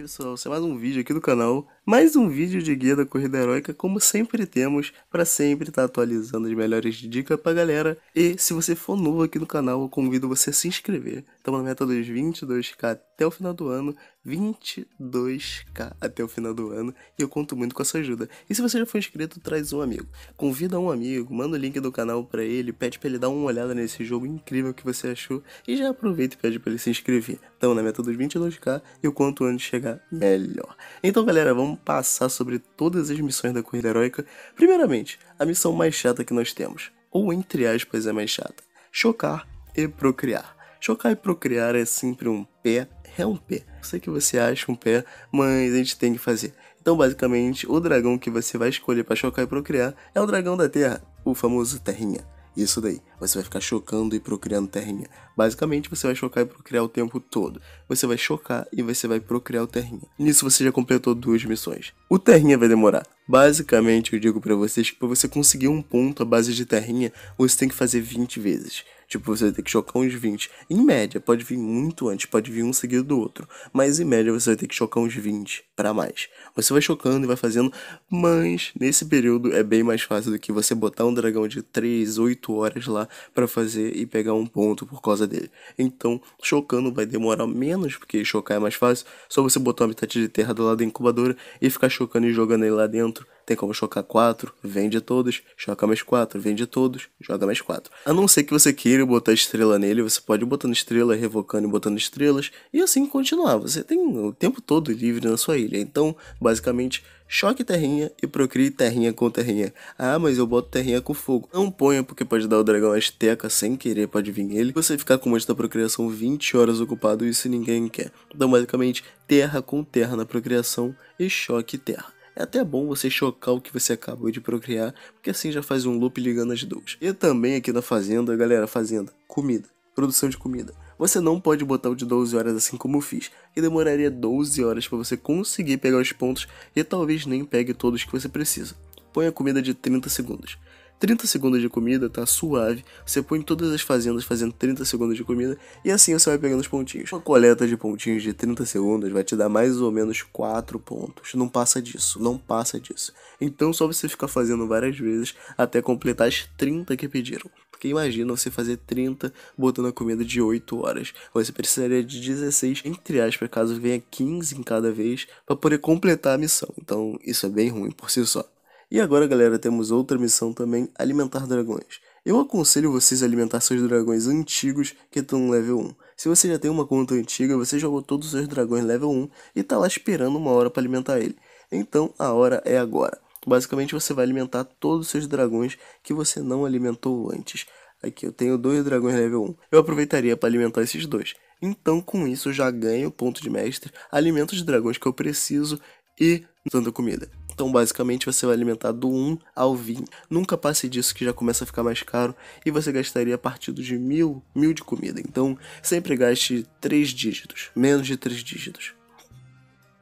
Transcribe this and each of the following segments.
aí, é mais um vídeo aqui do canal. Mais um vídeo de guia da corrida heróica, como sempre temos, para sempre estar tá atualizando as melhores dicas pra galera. E se você for novo aqui no canal, eu convido você a se inscrever. Estamos na meta dos 22k até o final do ano. 22k até o final do ano. E eu conto muito com a sua ajuda. E se você já for inscrito, traz um amigo. Convida um amigo, manda o link do canal para ele, pede para ele dar uma olhada nesse jogo incrível que você achou. E já aproveita e pede para ele se inscrever. Estamos na meta dos 22k e eu quanto antes chegar, melhor. Então, galera, vamos vamos passar sobre todas as missões da Corrida Heróica. Primeiramente, a missão mais chata que nós temos, ou entre aspas é mais chata: chocar e procriar. Chocar e procriar é sempre um pé, é um pé. Eu sei que você acha um pé, mas a gente tem que fazer. Então, basicamente, o dragão que você vai escolher para chocar e procriar é o dragão da Terra, o famoso Terrinha. Isso daí. Você vai ficar chocando e procriando terrinha. Basicamente, você vai chocar e procriar o tempo todo. Você vai chocar e você vai procriar o terrinha. Nisso você já completou duas missões. O terrinha vai demorar. Basicamente, eu digo para vocês que para você conseguir um ponto à base de terrinha, você tem que fazer 20 vezes. Tipo, você vai ter que chocar uns 20. Em média, pode vir muito antes, pode vir um seguido do outro. Mas em média, você vai ter que chocar uns 20 para mais. Você vai chocando e vai fazendo, mas nesse período é bem mais fácil do que você botar um dragão de 3, 8 horas lá para fazer e pegar um ponto por causa dele. Então, chocando vai demorar menos, porque chocar é mais fácil, só você botar um habitat de terra do lado da incubadora e ficar chocando e jogando ele lá dentro tem como chocar 4, vende todos, choca mais 4, vende todos, joga mais 4. A não ser que você queira botar estrela nele, você pode ir botando estrela, revocando e botando estrelas, e assim continuar. Você tem o tempo todo livre na sua ilha. Então, basicamente, choque terrinha e procrie terrinha com terrinha. Ah, mas eu boto terrinha com fogo. Não ponha, porque pode dar o dragão asteca sem querer, pode vir ele. Você ficar com o monte da procriação 20 horas ocupado, isso ninguém quer. Então, basicamente, terra com terra na procriação e choque terra. É até bom você chocar o que você acabou de procriar, porque assim já faz um loop ligando as duas. E também aqui na fazenda, galera, fazenda, comida, produção de comida. Você não pode botar o de 12 horas assim como eu fiz, que demoraria 12 horas para você conseguir pegar os pontos e talvez nem pegue todos que você precisa. Põe a comida de 30 segundos. 30 segundos de comida, tá suave. Você põe em todas as fazendas fazendo 30 segundos de comida e assim você vai pegando os pontinhos. Uma coleta de pontinhos de 30 segundos vai te dar mais ou menos 4 pontos. Não passa disso, não passa disso. Então só você ficar fazendo várias vezes até completar as 30 que pediram. Porque imagina você fazer 30 botando a comida de 8 horas. Você precisaria de 16, entre aspas, caso venha 15 em cada vez, para poder completar a missão. Então isso é bem ruim por si só. E agora, galera, temos outra missão também, alimentar dragões. Eu aconselho vocês a alimentar seus dragões antigos que estão no level 1. Se você já tem uma conta antiga, você jogou todos os seus dragões level 1 e está lá esperando uma hora para alimentar ele. Então, a hora é agora. Basicamente, você vai alimentar todos os seus dragões que você não alimentou antes. Aqui eu tenho dois dragões level 1. Eu aproveitaria para alimentar esses dois. Então, com isso, eu já ganho ponto de mestre, alimento os dragões que eu preciso e dando comida. Então, basicamente, você vai alimentar do 1 ao 20. Nunca passe disso que já começa a ficar mais caro e você gastaria a partir de mil, mil de comida. Então, sempre gaste 3 dígitos, menos de 3 dígitos.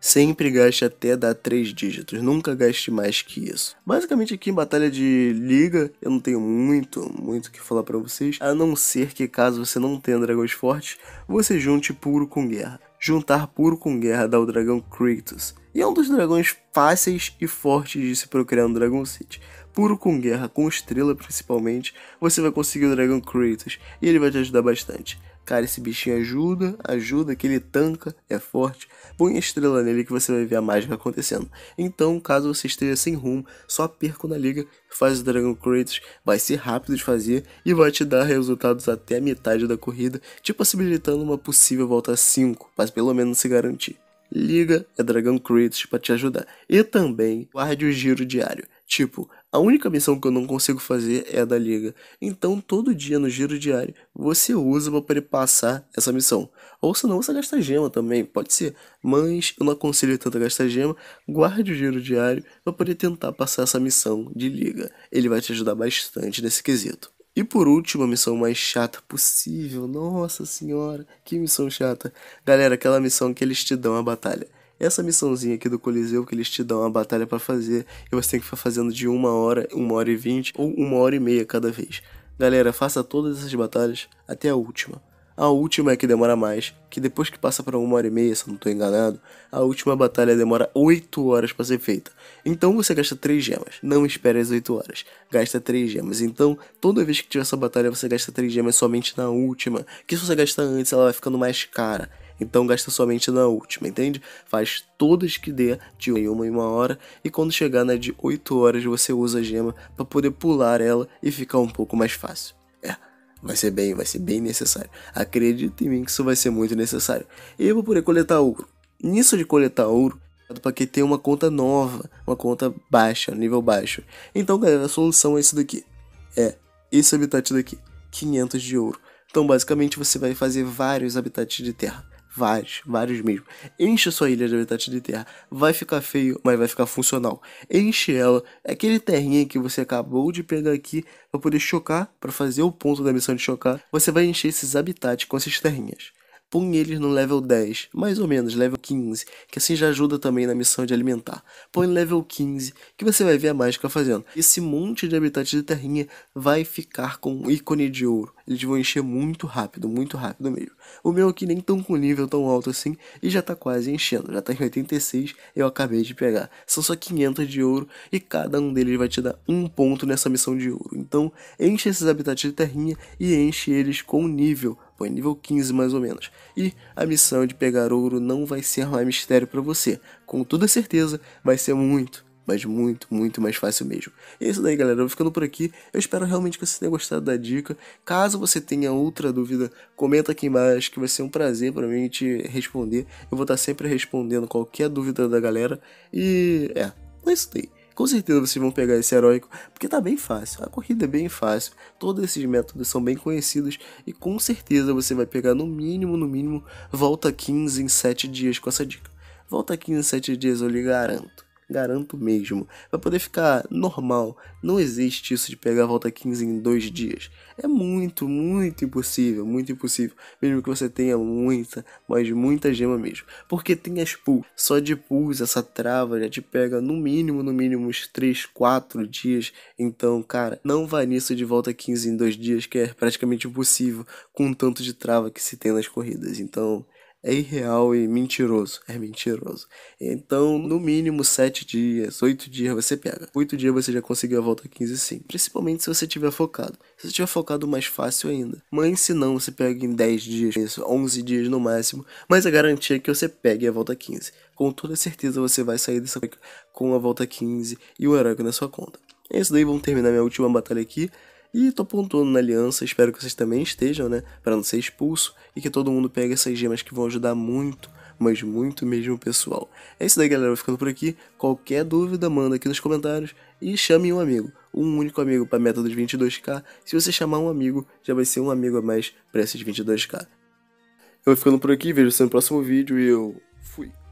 Sempre gaste até dar 3 dígitos, nunca gaste mais que isso. Basicamente aqui em batalha de liga, eu não tenho muito, muito que falar para vocês, a não ser que caso você não tenha dragões fortes, você junte puro com guerra. Juntar puro com guerra dá o dragão Kratos. E é um dos dragões fáceis e fortes de se procriar no Dragon City. Puro com guerra, com estrela principalmente, você vai conseguir o dragon Kratos e ele vai te ajudar bastante. Cara, esse bichinho ajuda, ajuda, que ele tanca, é forte. Põe a estrela nele que você vai ver a mágica acontecendo. Então, caso você esteja sem rumo, só perco na liga, faz o Dragon Kratos, vai ser rápido de fazer e vai te dar resultados até a metade da corrida, te possibilitando uma possível volta 5, mas pelo menos se garantir liga a é Dragon Creators para te ajudar. E também guarde o giro diário. Tipo, a única missão que eu não consigo fazer é a da liga. Então, todo dia no giro diário, você usa para poder passar essa missão. Ou senão você gasta gema também, pode ser. Mas eu não aconselho tanto a gastar gema. Guarde o giro diário para poder tentar passar essa missão de liga. Ele vai te ajudar bastante nesse quesito. E por último, a missão mais chata possível. Nossa senhora, que missão chata. Galera, aquela missão que eles te dão a batalha. Essa missãozinha aqui do Coliseu que eles te dão a batalha para fazer, e você tem que ficar fazendo de uma hora, uma hora e vinte ou uma hora e meia cada vez. Galera, faça todas essas batalhas até a última. A última é que demora mais, que depois que passa para uma hora e meia, se eu não estou enganado, a última batalha demora 8 horas para ser feita. Então você gasta 3 gemas, não espere as 8 horas, gasta 3 gemas. Então, toda vez que tiver essa batalha, você gasta 3 gemas somente na última, que se você gastar antes, ela vai ficando mais cara. Então gasta somente na última, entende? Faz todas que dê de uma em uma hora e quando chegar na de 8 horas você usa a gema para poder pular ela e ficar um pouco mais fácil. Vai ser bem, vai ser bem necessário. Acredita em mim que isso vai ser muito necessário. E eu vou poder coletar ouro. Nisso de coletar ouro, é para que ter uma conta nova, uma conta baixa, nível baixo. Então, galera, a solução é isso daqui. É esse habitat daqui, 500 de ouro. Então, basicamente, você vai fazer vários habitats de terra. Vários, vários mesmo. Enche sua ilha de habitat de terra. Vai ficar feio, mas vai ficar funcional. Enche ela. É aquele terrinha que você acabou de pegar aqui para poder chocar, para fazer o ponto da missão de chocar, você vai encher esses habitats com essas terrinhas põe eles no level 10, mais ou menos, level 15, que assim já ajuda também na missão de alimentar. Põe level 15, que você vai ver a mágica fazendo. Esse monte de habitantes de terrinha vai ficar com um ícone de ouro. Eles vão encher muito rápido, muito rápido mesmo. O meu aqui nem tão com nível tão alto assim e já tá quase enchendo. Já tá em 86, eu acabei de pegar. São só 500 de ouro e cada um deles vai te dar um ponto nessa missão de ouro. Então, enche esses habitantes de terrinha e enche eles com nível Pô, é nível 15 mais ou menos. E a missão de pegar ouro não vai ser mais mistério para você. Com toda certeza, vai ser muito, mas muito, muito mais fácil mesmo. E é isso daí, galera. Eu vou ficando por aqui. Eu espero realmente que você tenha gostado da dica. Caso você tenha outra dúvida, comenta aqui embaixo que vai ser um prazer para mim te responder. Eu vou estar tá sempre respondendo qualquer dúvida da galera. E é, é isso daí. Com certeza vocês vão pegar esse heróico, porque tá bem fácil. A corrida é bem fácil. Todos esses métodos são bem conhecidos e com certeza você vai pegar no mínimo, no mínimo, volta 15 em 7 dias com essa dica. Volta 15 em 7 dias, eu lhe garanto. Garanto mesmo. para poder ficar normal. Não existe isso de pegar a volta 15 em dois dias. É muito, muito impossível. Muito impossível. Mesmo que você tenha muita, mas muita gema mesmo. Porque tem as pulls. Só de pulls, essa trava já te pega no mínimo, no mínimo uns 3, 4 dias. Então, cara, não vai nisso de volta 15 em dois dias, que é praticamente impossível com o tanto de trava que se tem nas corridas. Então é irreal e mentiroso. É mentiroso. Então, no mínimo 7 dias, 8 dias você pega. 8 dias você já conseguiu a volta 15 sim. Principalmente se você tiver focado. Se você tiver focado, mais fácil ainda. Mas se não, você pega em 10 dias, 11 dias no máximo. Mas a garantia é que você pegue a volta 15. Com toda certeza você vai sair dessa com a volta 15 e o Herói na sua conta. É isso daí, vamos terminar minha última batalha aqui. E tô pontuando na aliança, espero que vocês também estejam, né? Para não ser expulso e que todo mundo pegue essas gemas que vão ajudar muito, mas muito mesmo, pessoal. É isso daí, galera. Vou ficando por aqui. Qualquer dúvida, manda aqui nos comentários e chame um amigo. Um único amigo para a meta dos 22k. Se você chamar um amigo, já vai ser um amigo a mais para esses 22k. Eu vou ficando por aqui, vejo você no próximo vídeo e eu fui.